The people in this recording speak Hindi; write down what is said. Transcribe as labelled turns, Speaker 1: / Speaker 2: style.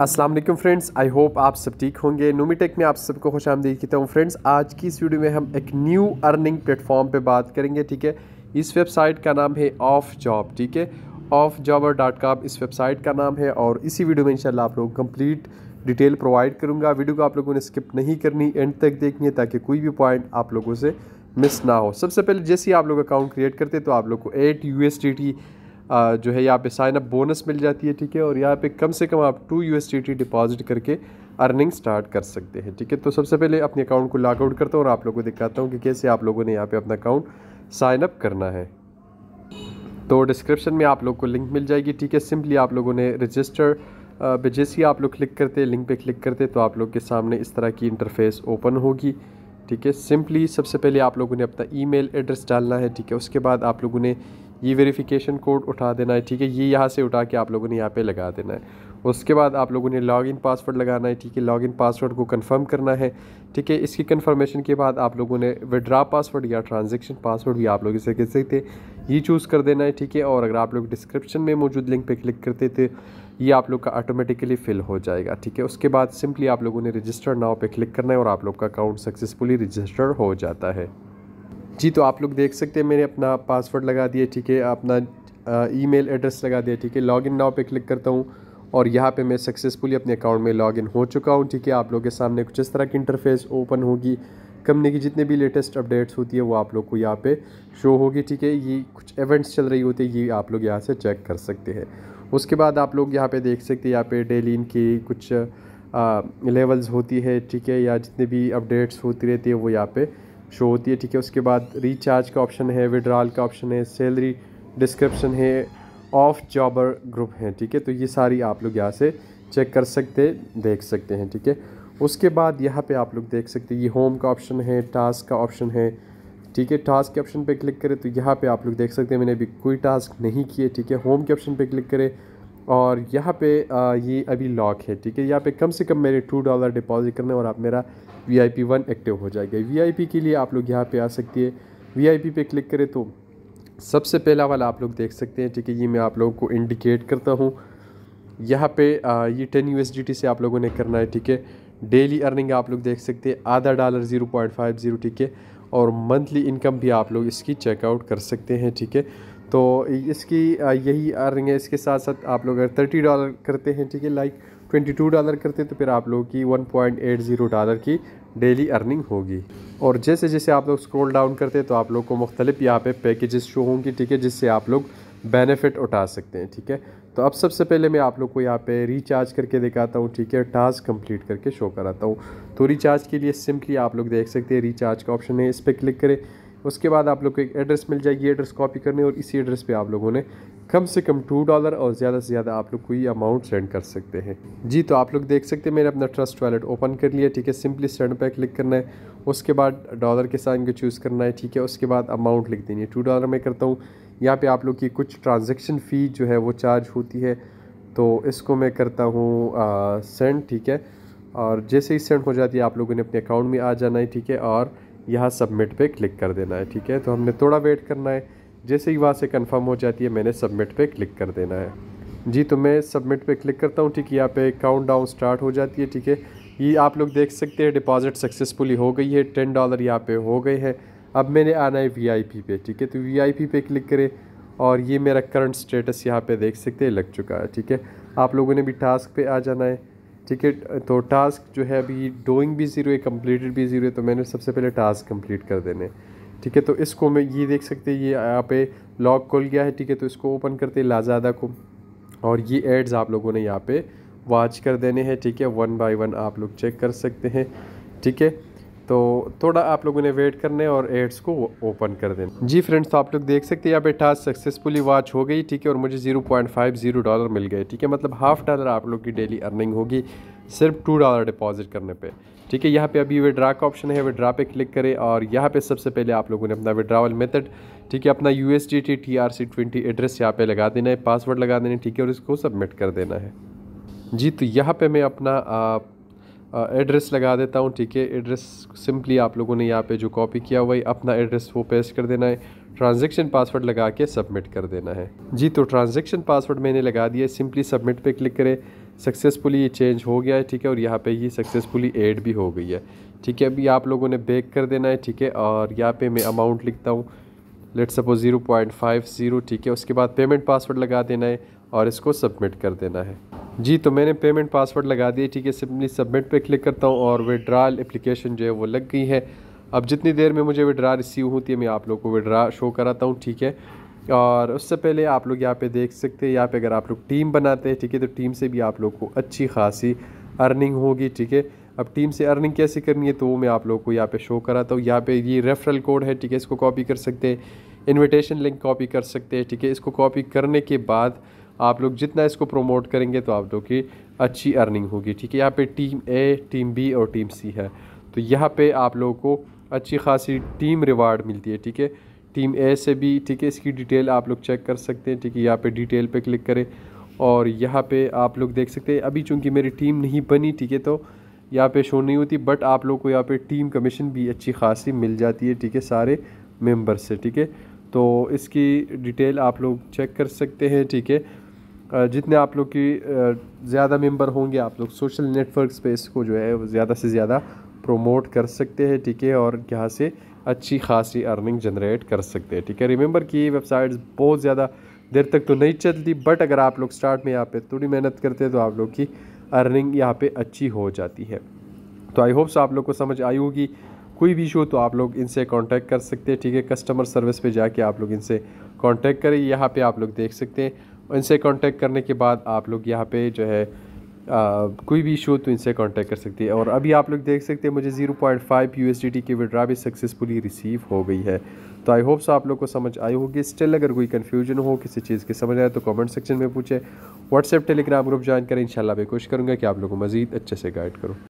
Speaker 1: अस्सलाम वालेकुम फ्रेंड्स आई होप आप सब ठीक होंगे नोमीटेक में आप सबको खुश आमदी कहता हूँ फ्रेंड्स आज की इस वीडियो में हम एक न्यू अर्निंग प्लेटफॉर्म पे बात करेंगे ठीक है इस वेबसाइट का नाम है ऑफ जॉब ठीक है ऑफ जॉबर डॉट कॉम इस वेबसाइट का नाम है और इसी वीडियो में इंशाल्लाह आप लोग कंप्लीट डिटेल प्रोवाइड करूँगा वीडियो को आप लोगों ने स्किप नहीं करनी एंड तक देखनी है ताकि कोई भी पॉइंट आप लोगों से मिस ना हो सबसे पहले जैसे ही आप लोग अकाउंट क्रिएट करते तो आप लोग को एट यू जो है यहाँ पे साइन अप बोनस मिल जाती है ठीक है और यहाँ पे कम से कम आप टू यू डिपॉजिट करके अर्निंग स्टार्ट कर सकते हैं ठीक है तो सबसे पहले अपने अकाउंट को लॉग आउट करता हूँ और आप लोगों को दिखाता हूँ कि कैसे आप लोगों ने यहाँ पे अपना अकाउंट साइन अप करना है तो डिस्क्रिप्शन में आप लोग को लिंक मिल जाएगी ठीक है सिंपली आप लोगों ने रजिस्टर जैसे ही आप लोग क्लिक करते लिंक पे क्लिक करते तो आप लोग के सामने इस तरह की इंटरफेस ओपन होगी ठीक है सिंपली सबसे पहले आप लोगों ने अपना ईमेल एड्रेस डालना है ठीक है उसके बाद आप लोगों ने ये वेरिफिकेशन कोड उठा देना है ठीक है ये यहाँ से उठा के आप लोगों ने यहाँ पे लगा देना है उसके बाद आप लोगों ने लॉगिन पासवर्ड लगाना है ठीक है लॉगिन पासवर्ड को कंफर्म करना है ठीक है इसकी कंफर्मेशन के बाद आप लोगों ने विड्रा पासवर्ड या ट्रांजेक्शन पासवर्ड भी आप लोग इसे कह सकते ये चूज़ कर देना है ठीक है और अगर आप लोग डिस्क्रिप्शन में मौजूद लिंक पर क्लिक करते थे ये आप लोग का ऑटोमेटिकली फिल हो जाएगा ठीक है उसके बाद सिंपली आप लोगों ने रजिस्टर नाव पे क्लिक करना है और आप लोग का अकाउंट सक्सेसफुली रजिस्टर हो जाता है जी तो आप लोग देख सकते हैं मैंने अपना पासवर्ड लगा दिया ठीक है अपना मेल एड्रेस लगा दिया ठीक है इन नाव पर क्लिक करता हूँ और यहाँ पे मैं सक्सेसफुली अपने अकाउंट में लॉगिन हो चुका हूँ ठीक है आप लोग के सामने कुछ इस तरह की इंटरफेस ओपन होगी कंपनी की जितने भी लेटेस्ट अपडेट्स होती है वो आप लोग को यहाँ पे शो होगी ठीक है ये कुछ इवेंट्स चल रही होती है ये आप लोग यहाँ से चेक कर सकते हैं उसके बाद आप लोग यहाँ पे देख सकते हैं यहाँ पे डेली इनकी कुछ लेवल्स होती है ठीक है या जितने भी अपडेट्स होती रहती है वो यहाँ पे शो होती है ठीक है उसके बाद रिचार्ज का ऑप्शन है विड्रॉल का ऑप्शन है सैलरी डिस्क्रिप्शन है ऑफ जॉबर ग्रुप है ठीक है तो ये सारी आप लोग यहाँ से चेक कर सकते देख सकते हैं ठीक है उसके बाद यहाँ पर आप लोग देख सकते ये होम का ऑप्शन है टास्क का ऑप्शन है ठीक है टास्क के ऑप्शन पे क्लिक करें तो यहाँ पे आप लोग देख सकते हैं मैंने अभी कोई टास्क नहीं किए ठीक है होम के ऑप्शन पे क्लिक करें और यहाँ पे ये अभी लॉक है ठीक है यहाँ पे कम से कम मेरे टू डॉलर डिपॉजिट करना और आप मेरा V I P one active हो जाएगा वी आई पी के लिए आप लोग यहाँ पर आ सकती है वी आई पी पे क्लिक करें तो सबसे पहला वाला आप लोग देख सकते हैं ठीक है ये मैं आप लोगों को इंडिकेट करता हूँ यहाँ पे ये टेन यू से आप लोगों ने करना है ठीक है डेली अर्निंग आप लोग देख सकते हैं आधा dollar zero point five zero ठीक है और मंथली इनकम भी आप लोग इसकी चेकआउट कर सकते हैं ठीक है तो इसकी यही अर्निंग है इसके साथ साथ आप लोग अगर थर्टी डॉलर करते हैं ठीक है लाइक ट्वेंटी टू डॉलर करते हैं तो फिर आप लोगों की one point eight zero dollar की डेली अर्निंग होगी और जैसे जैसे आप लोग स्क्रॉल डाउन करते हैं तो आप लोग को मुख्तलिफ यहाँ पे पैकेजेस शो होंगी ठीक है जिससे आप लोग बेनिफिट उठा सकते हैं ठीक है तो अब सबसे पहले मैं आप लोग को यहाँ पे रिचार्ज करके दिखाता हूँ ठीक है टास्क कंप्लीट करके शो कराता हूँ तो रिचार्ज के लिए सिंपली आप लोग देख सकते हैं रिचार्ज का ऑप्शन है इस पर क्लिक करें उसके बाद आप लोग को एक एड्रेस मिल जाएगी एड्रेस कॉपी करने और इसी एड्रेस पे आप लोगों ने कम से कम टू डॉलर और ज़्यादा से ज़्यादा आप लोग कोई अमाउंट सेंड कर सकते हैं जी तो आप लोग देख सकते हैं मैंने अपना ट्रस्ट वॉलेट ओपन कर लिया ठीक है सिंपली सेंड पे क्लिक करना है उसके बाद डॉलर के साथ इनको चूज़ करना है ठीक है उसके बाद अमाउंट लिख देनी है टू डॉलर मैं करता हूँ यहाँ पर आप लोग की कुछ ट्रांजेक्शन फ़ी जो है वो चार्ज होती है तो इसको मैं करता हूँ सेंड ठीक है और जैसे ही सेंड हो जाती है आप लोगों ने अपने अकाउंट में आ जाना है ठीक है और यहाँ सबमिट पे क्लिक कर देना है ठीक है तो हमने थोड़ा वेट करना है जैसे ही वहाँ से कंफर्म हो जाती है मैंने सबमिट पे क्लिक कर देना है जी तो मैं सबमिट पे क्लिक करता हूँ ठीक है यहाँ पे काउंट डाउन स्टार्ट हो जाती है ठीक है ये आप लोग देख सकते हैं डिपॉजिट सक्सेसफुली हो गई है टेन डॉलर यहाँ पे हो गए हैं अब मैंने आना है पी पे ठीक है तो पी पे क्लिक करें और ये मेरा करंट स्टेटस यहाँ पर देख सकते हैं लग चुका है ठीक है आप लोगों ने भी टास्क पर आ जाना है ठीक है तो टास्क जो है अभी डोइंग भी ज़ीरो है कम्प्लीटेड भी ज़ीरो है तो मैंने सबसे पहले टास्क कम्प्लीट कर देने ठीक है तो इसको मैं ये देख सकते हैं ये यहाँ पे लॉक खोल गया है ठीक है तो इसको ओपन करते हैं लाजादा को और ये एड्स आप लोगों ने यहाँ पे वॉच कर देने हैं ठीक है वन बाय वन आप लोग चेक कर सकते हैं ठीक है तो थोड़ा आप लोगों ने वेट करने और एड्स को ओपन कर देना जी फ्रेंड्स तो आप लोग देख सकते हैं यहाँ पे टास्क सक्सेसफुली वॉच हो गई ठीक है और मुझे 0.50 डॉलर मिल गए ठीक है मतलब हाफ डॉलर आप लोग की डेली अर्निंग होगी सिर्फ टू डॉलर डिपॉजिट करने पे ठीक है यहाँ पे अभी विड्रा का ऑप्शन है विड्रा पे क्लिक करें और यहाँ पे सबसे पहले आप लोगों ने अपना विड्रावल मेथड ठीक है अपना U S D T T R C twenty address यहाँ पे लगा देना है पासवर्ड लगा देना है ठीक है और इसको सबमिट कर देना है जी तो यहाँ पे मैं अपना एड्रेस लगा देता हूँ ठीक है एड्रेस सिंपली आप लोगों ने यहाँ पे जो कॉपी किया हुआ है अपना एड्रेस वो पेस्ट कर देना है ट्रांजैक्शन पासवर्ड लगा के सबमिट कर देना है जी तो ट्रांजैक्शन पासवर्ड मैंने लगा दिया सिंपली सबमिट पे क्लिक करें सक्सेसफुली ये चेंज हो गया है ठीक है और यहाँ पे ये सक्सेसफुली एड भी हो गई है ठीक है अभी आप लोगों ने बेक कर देना है ठीक है और यहाँ पे मैं अमाउंट लिखता हूँ let suppose zero point five zero ठीक है उसके बाद पेमेंट पासवर्ड लगा देना है और इसको सबमिट कर देना है जी तो मैंने पेमेंट पासवर्ड लगा दिए ठीक है सिंपली सबमिट पे क्लिक करता हूँ और विड्राल एप्लीकेशन जो है वो लग गई है अब जितनी देर में मुझे विड्रा रिसीव होती है मैं आप लोग को विड्रा शो कराता हूँ ठीक है और उससे पहले आप लोग यहाँ पे देख सकते हैं यहाँ पे अगर आप लोग टीम बनाते हैं ठीक है तो टीम से भी आप लोग को अच्छी खासी अर्निंग होगी ठीक है अब टीम से अर्निंग कैसे करनी है तो वो मैं आप लोग को यहाँ पे शो कराता हूँ यहाँ पे ये रेफरल कोड है ठीक है इसको कॉपी कर सकते हैं इन्विटेशन लिंक कॉपी कर सकते हैं ठीक है इसको कॉपी करने के बाद आप लोग जितना इसको प्रोमोट करेंगे तो आप लोग की अच्छी अर्निंग होगी ठीक है यहाँ पे टीम ए टीम बी और टीम सी है तो यहाँ पे आप लोगों को अच्छी खासी टीम रिवार्ड मिलती है ठीक है टीम ए से भी ठीक है इसकी डिटेल आप लोग चेक कर सकते हैं ठीक है यहाँ पे डिटेल पे क्लिक करें और यहाँ पे आप लोग देख सकते हैं अभी चूँकि मेरी टीम नहीं बनी ठीक है तो यहाँ पर शो नहीं होती बट आप लोग को यहाँ पर टीम कमीशन भी अच्छी खासी मिल जाती है ठीक है सारे मेम्बर से ठीक है तो इसकी डिटेल आप लोग चेक कर सकते हैं ठीक है जितने आप लोग की ज़्यादा मेंबर होंगे आप लोग सोशल नेटवर्क पे इसको जो है ज़्यादा से ज़्यादा प्रोमोट कर सकते हैं ठीक है और यहाँ से अच्छी खासी अर्निंग जनरेट कर सकते हैं ठीक है रिमेंबर कि वेबसाइट्स बहुत ज़्यादा देर तक तो नहीं चलती बट अगर आप लोग स्टार्ट में यहाँ पे थोड़ी मेहनत करते हैं तो आप लोग की अर्निंग यहाँ पे अच्छी हो जाती है तो आई होप्स आप लोग को समझ आई होगी कोई भी इशू तो आप लोग इनसे कॉन्टैक्ट कर सकते हैं ठीक है कस्टमर सर्विस पे जाके आप लोग इनसे कॉन्टैक्ट करें यहाँ पर आप लोग देख सकते हैं इनसे कांटेक्ट करने के बाद आप लोग यहाँ पे जो है आ, कोई भी इशू तो इनसे कांटेक्ट कर सकती है और अभी आप लोग देख सकते हैं मुझे 0.5 पॉइंट की विड्रा भी सक्सेसफुली रिसीव हो गई है तो आई सो आप लोग को समझ आई होगी स्टिल अगर कोई कन्फ्यूजन हो किसी चीज़ की समझ आए तो कमेंट सेक्शन में पूछें व्हाट्सएप टेलीग्राम ग्रुप ज्वाइन करें इन मैं कोशिश करूँगा कि आप लोग को मज़ीद अच्छे से गाइड करूँ